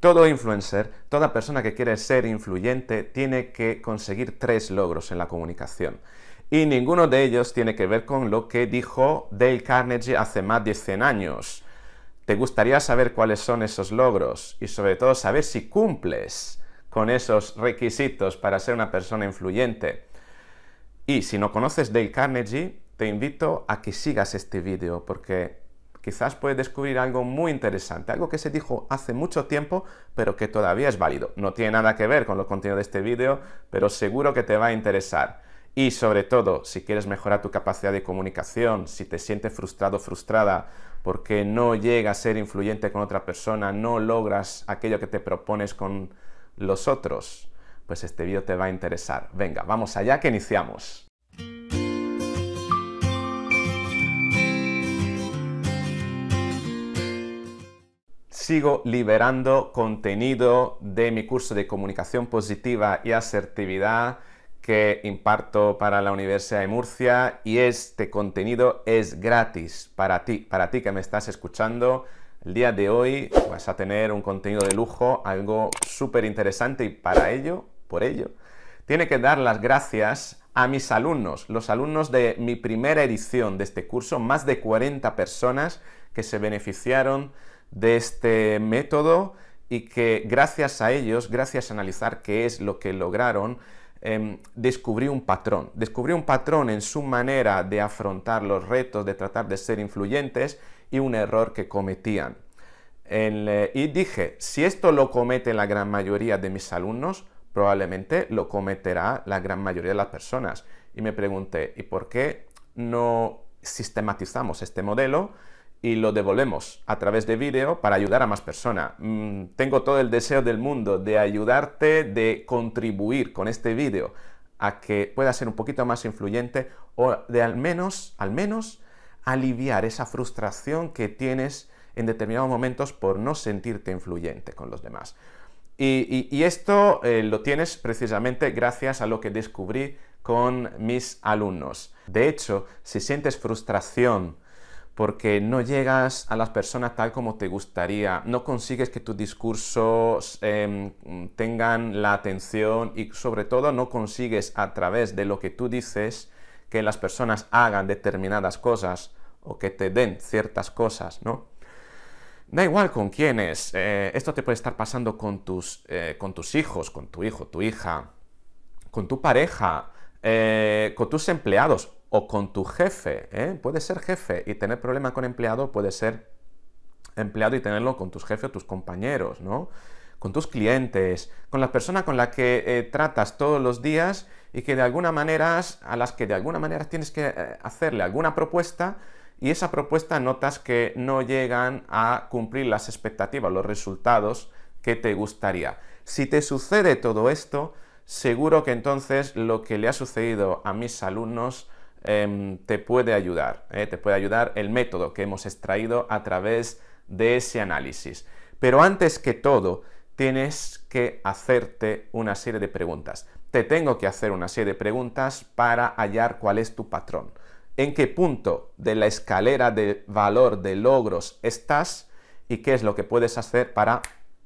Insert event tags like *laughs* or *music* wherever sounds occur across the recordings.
Todo influencer, toda persona que quiere ser influyente, tiene que conseguir tres logros en la comunicación. Y ninguno de ellos tiene que ver con lo que dijo Dale Carnegie hace más de 100 años. ¿Te gustaría saber cuáles son esos logros? Y sobre todo saber si cumples con esos requisitos para ser una persona influyente. Y si no conoces Dale Carnegie, te invito a que sigas este vídeo porque quizás puedes descubrir algo muy interesante, algo que se dijo hace mucho tiempo, pero que todavía es válido. No tiene nada que ver con lo contenidos de este vídeo, pero seguro que te va a interesar. Y sobre todo, si quieres mejorar tu capacidad de comunicación, si te sientes frustrado o frustrada porque no llegas a ser influyente con otra persona, no logras aquello que te propones con los otros, pues este vídeo te va a interesar. Venga, vamos allá que iniciamos. sigo liberando contenido de mi curso de comunicación positiva y asertividad que imparto para la Universidad de Murcia y este contenido es gratis para ti, para ti que me estás escuchando. El día de hoy vas a tener un contenido de lujo, algo súper interesante y para ello, por ello, tiene que dar las gracias a mis alumnos, los alumnos de mi primera edición de este curso, más de 40 personas que se beneficiaron de este método y que gracias a ellos, gracias a analizar qué es lo que lograron, em, descubrí un patrón. Descubrí un patrón en su manera de afrontar los retos, de tratar de ser influyentes y un error que cometían. Eh, y dije, si esto lo comete la gran mayoría de mis alumnos, probablemente lo cometerá la gran mayoría de las personas. Y me pregunté, ¿y por qué no sistematizamos este modelo? y lo devolvemos a través de vídeo para ayudar a más personas. Mm, tengo todo el deseo del mundo de ayudarte, de contribuir con este vídeo a que pueda ser un poquito más influyente o de al menos, al menos, aliviar esa frustración que tienes en determinados momentos por no sentirte influyente con los demás. Y, esto eh, lo tienes precisamente gracias a lo que descubrí con mis alumnos. De hecho, si sientes frustración, porque no llegas a las personas tal como te gustaría, no consigues que tus discursos em, tengan la atención y sobre todo no consigues a través de lo que tú dices que las personas hagan determinadas cosas o que te den ciertas cosas, ¿no? Da igual con quiénes, eh, esto te puede estar pasando eh, con tus hijos, con tu hijo, tu hija, con tu pareja, eh, con tus empleados, o con tu jefe. ¿eh? ser jefe y tener problema con empleado, puede ser empleado y tenerlo con tus jefes o tus compañeros, ¿no? Con tus clientes, con la persona con la que eh, tratas todos los días y que de alguna manera, a las que de alguna manera tienes que eh, hacerle alguna propuesta y esa propuesta notas que no llegan a cumplir las expectativas, los resultados que te gustaría. Si te sucede todo esto, seguro que entonces lo que le ha sucedido a mis alumnos Em, te puede ayudar, eh, te puede ayudar el método que hemos extraído a través de ese análisis. Pero antes que todo, tienes que hacerte una serie de preguntas. Te tengo que hacer una serie de preguntas para hallar cuál es tu patrón. ¿En qué punto de la escalera de valor de logros estás y qué es lo que puedes hacer para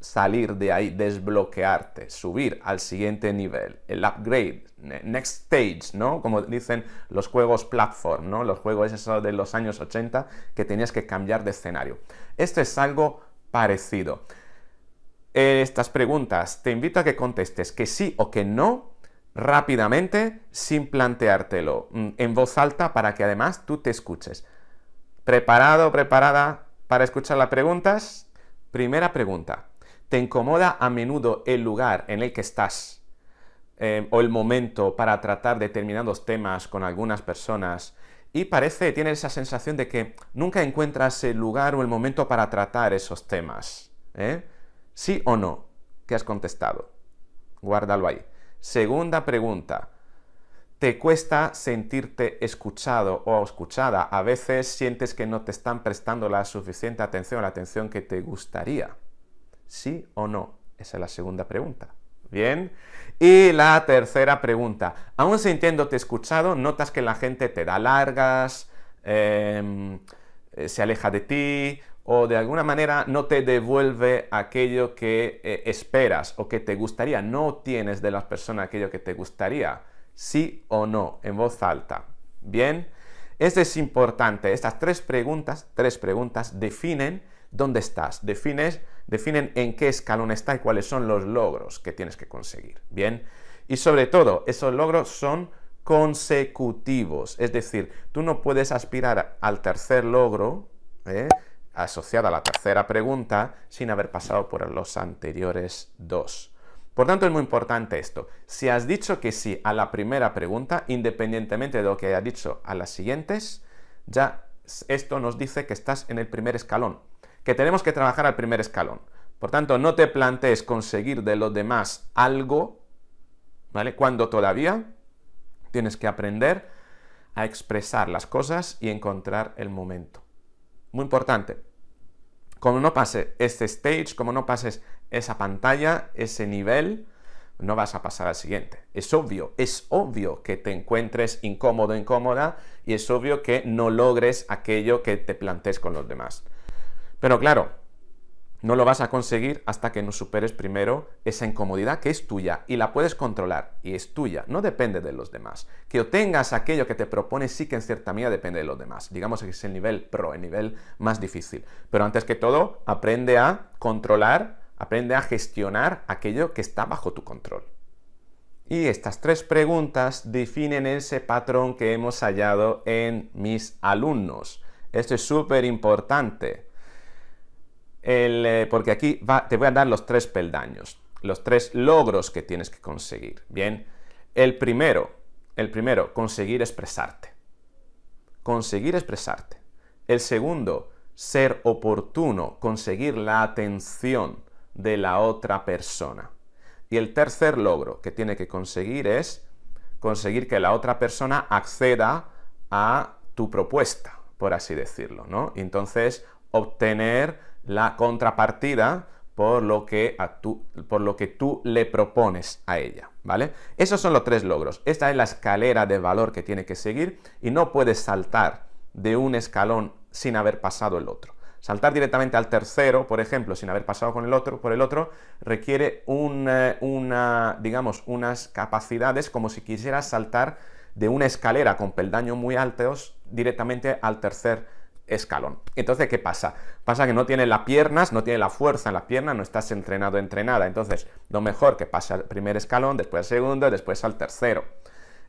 salir de ahí, desbloquearte, subir al siguiente nivel, el upgrade, next stage, ¿no? Como dicen los juegos platform, ¿no? Los juegos esos de los años 80 que tenías que cambiar de escenario. Esto es algo parecido. Eh, estas preguntas te invito a que contestes que sí o que no rápidamente sin planteártelo, mm, en voz alta para que además tú te escuches. ¿Preparado, preparada para escuchar las preguntas? Primera pregunta. Te incomoda a menudo el lugar en el que estás em, o el momento para tratar determinados temas con algunas personas y parece, tienes esa sensación de que nunca encuentras el lugar o el momento para tratar esos temas. ¿eh? ¿Sí o no? ¿Qué has contestado? Guárdalo ahí. Segunda pregunta. ¿Te cuesta sentirte escuchado o escuchada? A veces sientes que no te están prestando la suficiente atención, la atención que te gustaría. ¿Sí o no? Esa es la segunda pregunta. Bien. Y la tercera pregunta. Aún sintiéndote escuchado, notas que la gente te da largas, em, eh, se aleja de ti o de alguna manera no te devuelve aquello que eh, esperas o que te gustaría. No tienes de las personas aquello que te gustaría. Sí o no, en voz alta. Bien. Esto es importante. Estas tres preguntas, tres preguntas, definen dónde estás. Defines definen en qué escalón está y cuáles son los logros que tienes que conseguir. Bien, y sobre todo, esos logros son consecutivos, es decir, tú no puedes aspirar al tercer logro ¿eh? asociado a la tercera pregunta sin haber pasado por los anteriores dos. Por tanto, es muy importante esto. Si has dicho que sí a la primera pregunta, independientemente de lo que haya dicho a las siguientes, ya esto nos dice que estás en el primer escalón que tenemos que trabajar al primer escalón. Por tanto, no te plantees conseguir de los demás algo, ¿vale? Cuando todavía tienes que aprender a expresar las cosas y encontrar el momento. Muy importante. Como no pase este stage, como no pases esa pantalla, ese nivel, no vas a pasar al siguiente. Es obvio, es obvio que te encuentres incómodo, incómoda, y es obvio que no logres aquello que te plantees con los demás. Pero claro, no lo vas a conseguir hasta que no superes primero esa incomodidad que es tuya y la puedes controlar y es tuya, no depende de los demás. Que obtengas aquello que te propones sí que en cierta medida depende de los demás. Digamos que es el nivel pro, el nivel más difícil. Pero antes que todo, aprende a controlar, aprende a gestionar aquello que está bajo tu control. Y estas tres preguntas definen ese patrón que hemos hallado en mis alumnos. Esto es súper importante eh, porque aquí te voy a dar los tres peldaños, los tres logros que tienes que conseguir. Bien, el primero, el primero, conseguir expresarte. Conseguir expresarte. El segundo, ser oportuno, conseguir la atención de la otra persona. Y el tercer logro que tiene que conseguir es conseguir que la otra persona acceda a tu propuesta, por así decirlo, ¿no? Entonces, obtener la contrapartida por lo, que tú, por lo que tú le propones a ella, ¿vale? Esos son los tres logros. Esta es la escalera de valor que tiene que seguir y no puedes saltar de un escalón sin haber pasado el otro. Saltar directamente al tercero, por ejemplo, sin haber pasado con el otro, por el otro, requiere eh, digamos, unas capacidades como si quisieras saltar de una escalera con peldaños muy altos directamente al tercer escalón. Entonces, ¿qué pasa? Pasa que no tiene las piernas, no tiene la fuerza en las piernas, no estás entrenado, entrenada. Entonces, lo mejor que pasa el primer escalón, después al segundo, después al tercero.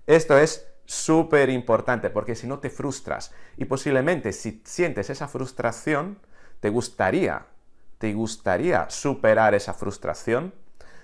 Esto es súper importante porque si no te frustras y posiblemente si sientes esa frustración, te gustaría, te gustaría superar esa frustración,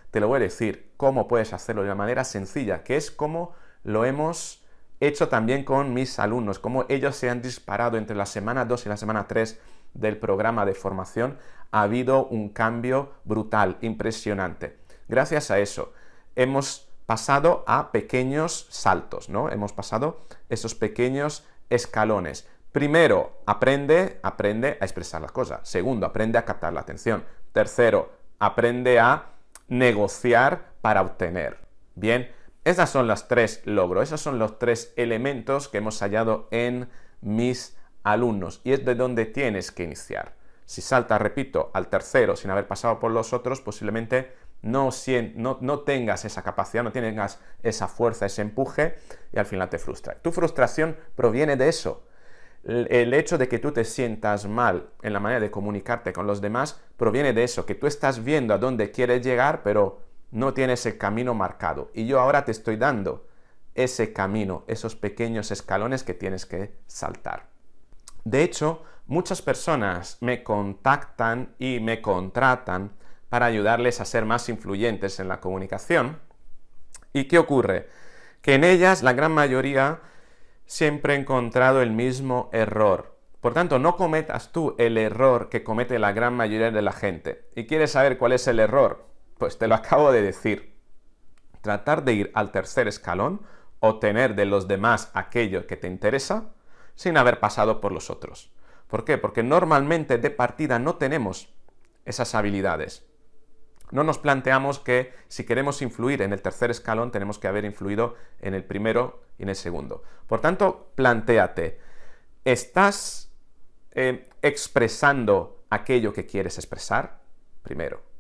te lo voy a decir cómo puedes hacerlo de una manera sencilla, que es como lo hemos hecho también con mis alumnos, como ellos se han disparado entre la semana 2 y la semana 3 del programa de formación, ha habido un cambio brutal, impresionante. Gracias a eso, hemos pasado a pequeños saltos, ¿no? Hemos pasado esos pequeños escalones. Primero, aprende, aprende a expresar las cosas. Segundo, aprende a captar la atención. Tercero, aprende a negociar para obtener. Bien, esas son las tres logros, esos son los tres elementos que hemos hallado en mis alumnos y es de donde tienes que iniciar. Si saltas, repito, al tercero sin haber pasado por los otros, posiblemente no, no, no, tengas esa capacidad, no tengas esa fuerza, ese empuje y al final te frustra. Tu frustración proviene de eso. el hecho de que tú te sientas mal en la manera de comunicarte con los demás proviene de eso, que tú estás viendo a dónde quieres llegar, pero no tienes el camino marcado. Y yo ahora te estoy dando ese camino, esos pequeños escalones que tienes que saltar. De hecho, muchas personas me contactan y me contratan para ayudarles a ser más influyentes en la comunicación. ¿Y qué ocurre? Que en ellas, la gran mayoría, siempre he encontrado el mismo error. Por tanto, no cometas tú el error que comete la gran mayoría de la gente. ¿Y quieres saber cuál es el error? Pues te lo acabo de decir. Tratar de ir al tercer escalón, o tener de los demás aquello que te interesa, sin haber pasado por los otros. ¿Por qué? Porque normalmente de partida no tenemos esas habilidades. No nos planteamos que si queremos influir en el tercer escalón tenemos que haber influido en el primero y en el segundo. Por tanto, planteate, ¿estás eh, expresando aquello que quieres expresar? Primero.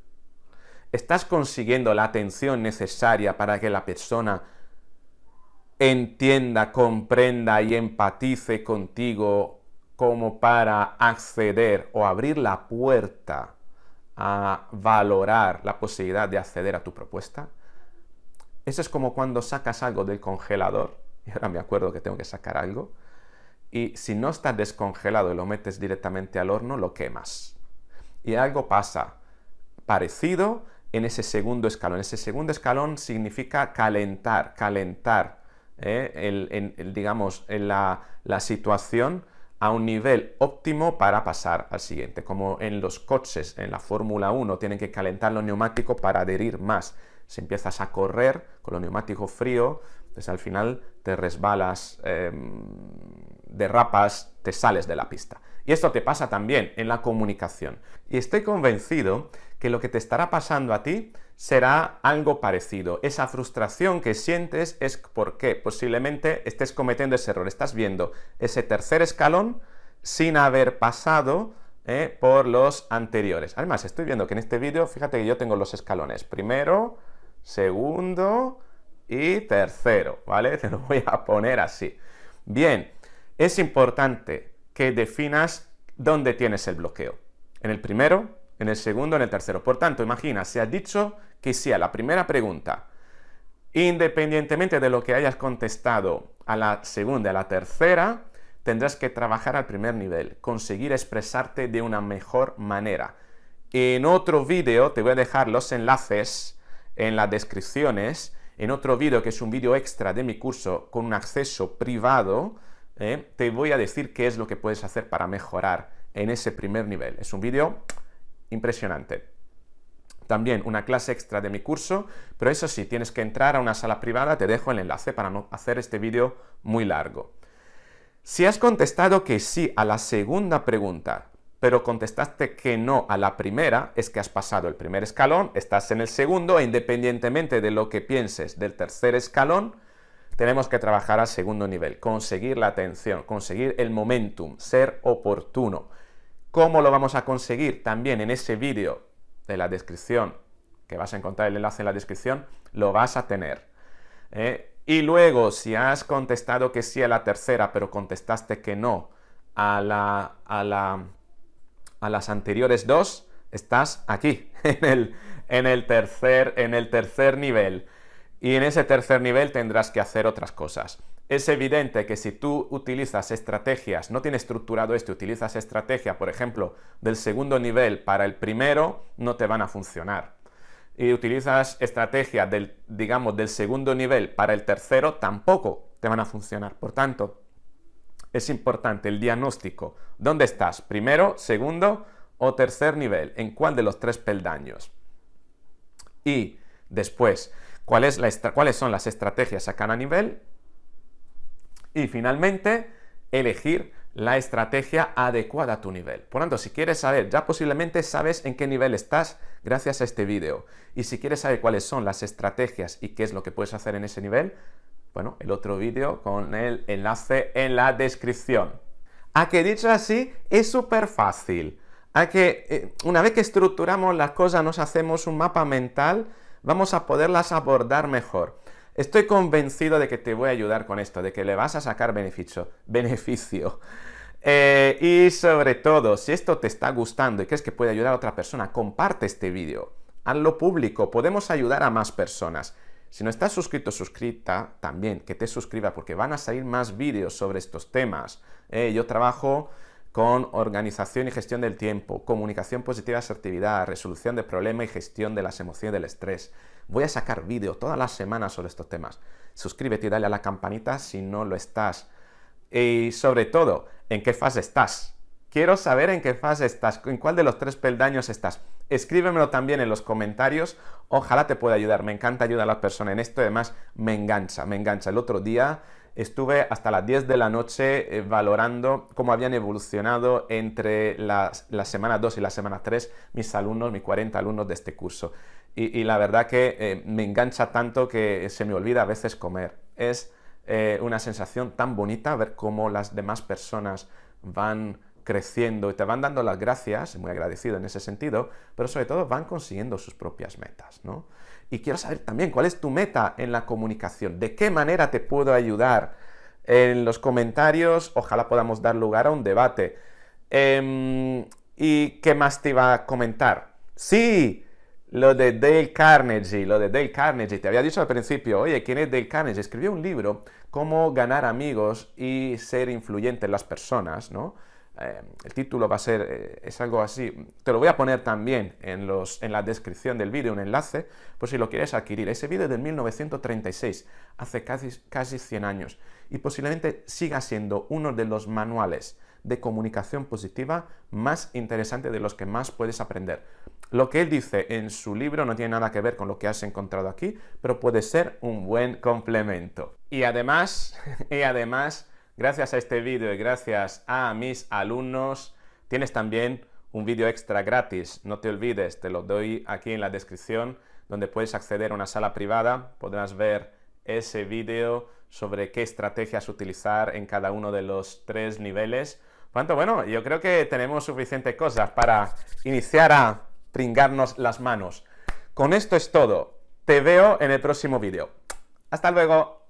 ¿Estás consiguiendo la atención necesaria para que la persona entienda, comprenda y empatice contigo como para acceder o abrir la puerta a valorar la posibilidad de acceder a tu propuesta? Eso es como cuando sacas algo del congelador, y ahora me acuerdo que tengo que sacar algo, y si no está descongelado y lo metes directamente al horno, lo quemas. Y algo pasa parecido en ese segundo escalón. Ese segundo escalón significa calentar, calentar, ¿eh? digamos, la, situación a un nivel óptimo para pasar al siguiente. Como en los coches, en la Fórmula 1, tienen que calentar los neumáticos para adherir más. Si empiezas a correr con los neumáticos fríos, pues al final te resbalas, em, rapas te sales de la pista. Y esto te pasa también en la comunicación. Y estoy convencido que lo que te estará pasando a ti será algo parecido. Esa frustración que sientes es porque posiblemente estés cometiendo ese error. Estás viendo ese tercer escalón sin haber pasado eh, por los anteriores. Además, estoy viendo que en este vídeo, fíjate que yo tengo los escalones. Primero, segundo y tercero, ¿vale? *laughs* Te lo voy a poner así. Bien, es importante que definas dónde tienes el bloqueo. En el primero, en el segundo, en el tercero. Por tanto, imagina, se ha dicho que sea la primera pregunta, independientemente de lo que hayas contestado a la segunda, a la tercera, tendrás que trabajar al primer nivel, conseguir expresarte de una mejor manera. En otro vídeo te voy a dejar los enlaces en las descripciones, en otro vídeo que es un vídeo extra de mi curso con un acceso privado, ¿eh? te voy a decir qué es lo que puedes hacer para mejorar en ese primer nivel. Es un vídeo impresionante. También una clase extra de mi curso, pero eso sí, tienes que entrar a una sala privada, te dejo el enlace para no hacer este vídeo muy largo. Si has contestado que sí a la segunda pregunta, pero contestaste que no a la primera, es que has pasado el primer escalón, estás en el segundo e independientemente de lo que pienses del tercer escalón, tenemos que trabajar al segundo nivel, conseguir la atención, conseguir el momentum, ser oportuno. ¿Cómo lo vamos a conseguir? También en ese vídeo de la descripción, que vas a encontrar el enlace en la descripción, lo vas a tener. ¿eh? Y luego, si has contestado que sí a la tercera, pero contestaste que no a, las anteriores dos, estás aquí, *laughs* en el tercer nivel. Y en ese tercer nivel tendrás que hacer otras cosas. Es evidente que si tú utilizas estrategias, no tienes estructurado esto, utilizas estrategia, por ejemplo, del segundo nivel para el primero, no te van a funcionar. Y utilizas estrategia del, digamos, del segundo nivel para el tercero, tampoco te van a funcionar. Por tanto, es importante el diagnóstico. ¿Dónde estás? ¿Primero, segundo o tercer nivel? ¿En cuál de los tres peldaños? Y después, cuáles son las estrategias a cada nivel y finalmente elegir la estrategia adecuada a tu nivel. Por tanto, si quieres saber, ya posiblemente sabes en qué nivel estás gracias a este vídeo. Y si quieres saber cuáles son las estrategias y qué es lo que puedes hacer en ese nivel, bueno, el otro vídeo con el enlace en la descripción. A que dicho así, es súper fácil. A que eh, una vez que estructuramos las cosas, nos hacemos un mapa mental vamos a poderlas abordar mejor. Estoy convencido de que te voy a ayudar con esto, de que le vas a sacar beneficio. beneficio. Eh, y sobre todo, si esto te está gustando y crees que puede ayudar a otra persona, comparte este vídeo. Hazlo público, podemos ayudar a más personas. Si no estás suscrito suscrita, también que te suscriba porque van a salir más vídeos sobre estos temas. Eh, yo trabajo con organización y gestión del tiempo, comunicación positiva y asertividad, resolución de problemas y gestión de las emociones del estrés. Voy a sacar vídeo todas las semanas sobre estos temas. Suscríbete y dale a la campanita si no lo estás. Y sobre todo, ¿en qué fase estás? Quiero saber en qué fase estás, en cuál de los tres peldaños estás. Escríbemelo también en los comentarios. Ojalá te pueda ayudar. Me encanta ayudar a las personas en esto. Además, me engancha, me engancha. El otro día estuve hasta las 10 de la noche eh, valorando cómo habían evolucionado entre las, semana 2 y la semana 3 mis alumnos, mis 40 alumnos de este curso. Y, la verdad que eh, me engancha tanto que se me olvida a veces comer. Es eh, una sensación tan bonita ver cómo las demás personas van creciendo y te van dando las gracias, muy agradecido en ese sentido, pero sobre todo van consiguiendo sus propias metas, ¿no? Y quiero saber también cuál es tu meta en la comunicación, de qué manera te puedo ayudar. En los comentarios, ojalá podamos dar lugar a un debate. Em, ¿Y qué más te iba a comentar? Sí, lo de Dale Carnegie, lo de Dale Carnegie. Te había dicho al principio, oye, ¿quién es Dale Carnegie? Escribió un libro, Cómo ganar amigos y ser influyente en las personas, ¿no? Eh, el título va a ser, eh, es algo así, te lo voy a poner también en, la descripción del vídeo, un enlace, Pues si lo quieres adquirir. Ese vídeo es de 1936, hace casi, casi 100 años, y posiblemente siga siendo uno de los manuales de comunicación positiva más interesante de los que más puedes aprender. Lo que él dice en su libro no tiene nada que ver con lo que has encontrado aquí, pero puede ser un buen complemento. Y además, *laughs* y además, Gracias a este vídeo y gracias a mis alumnos tienes también un vídeo extra gratis. No te olvides, te lo doy aquí en la descripción donde puedes acceder a una sala privada, podrás ver ese vídeo sobre qué estrategias utilizar en cada uno de los tres niveles. Cuanto bueno, yo creo que tenemos suficientes cosas para iniciar a tringarnos las manos. Con esto es todo. Te veo en el próximo vídeo. Hasta luego.